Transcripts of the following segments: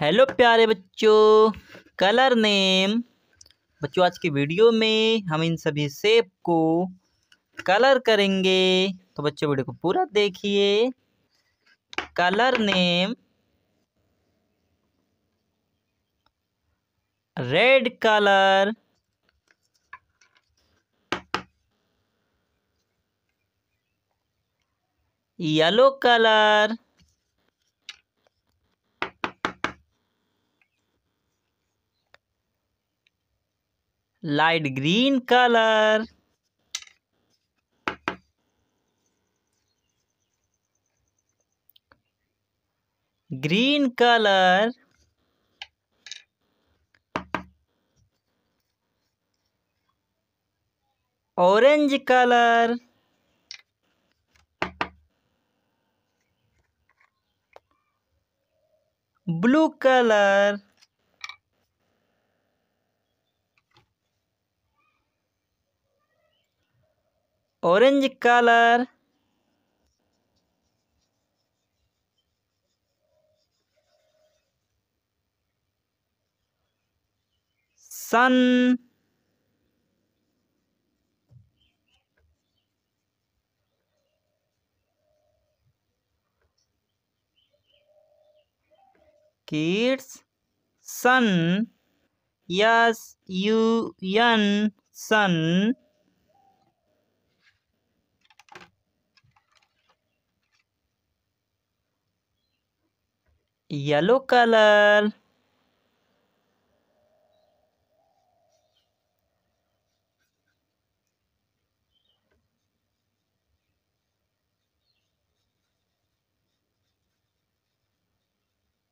hello प्यारे बच्चों colour name बच्चों आज की वीडियो में हम इन सभी सेब को कलर करेंगे तो बच्चों वीडियो को पूरा देखिए colour name red colour yellow colour light green color green color orange color blue color orange colour sun kids sun S U N sun yellow color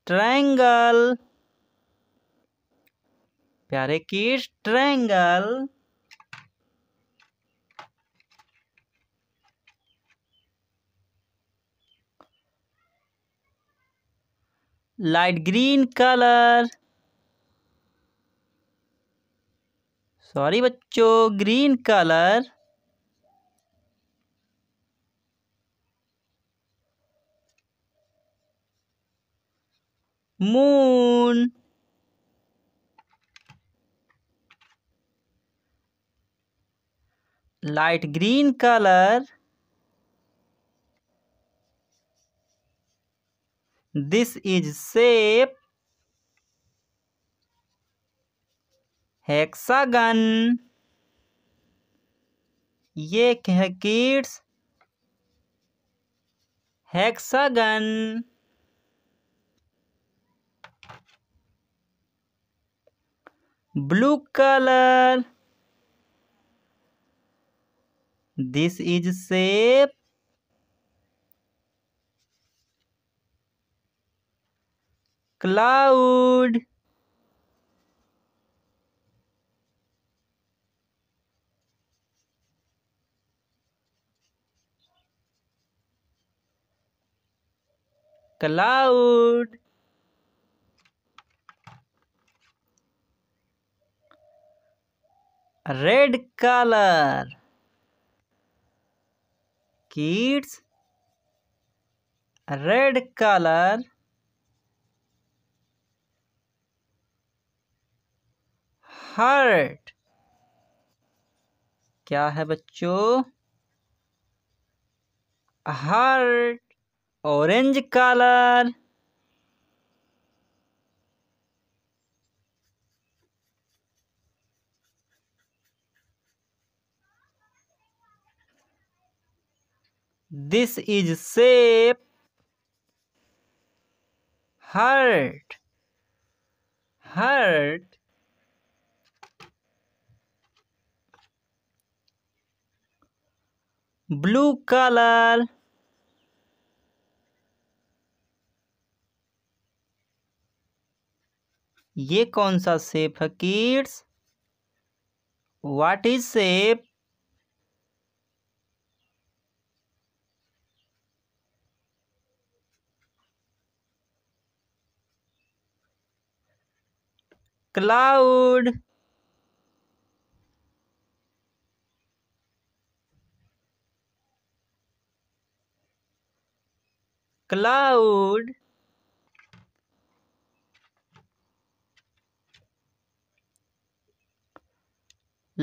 triangle प्यारे kids triangle light green colour sorry बच्चों green colour moon light green colour this is shape hexagon ये कह kids hexagon blue colour this is shape cloud cloud red color kids red color heart क्या है बच्चों hurt orange colour this is shape heart heart blue color ये कौन सा shape है kids what is shape cloud cloud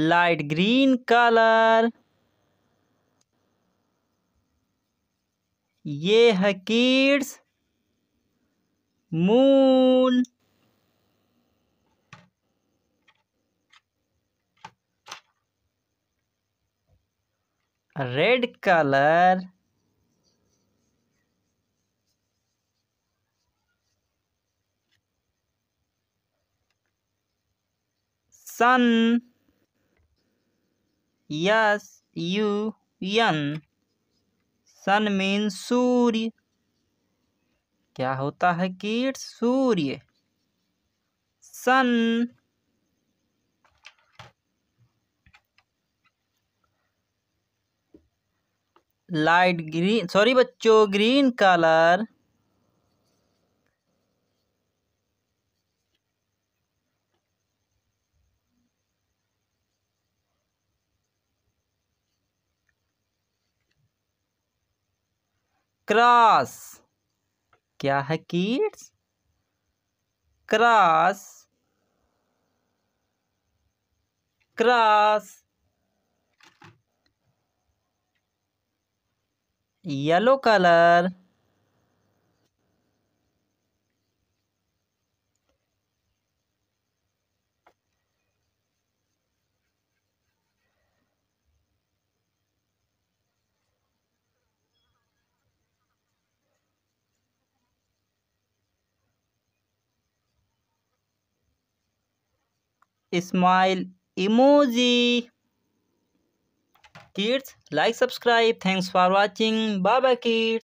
light green color ये है kids moon red colour sun S U N sun mean सूर्य क्या होता है कीट सूर्य सन लाइट ग्रीन सॉरी बच्चों ग्रीन कलर क्रॉस क्या है kids cross cross yellow colour smile emoji kids like subscribe thanks for watching बाबा किड्स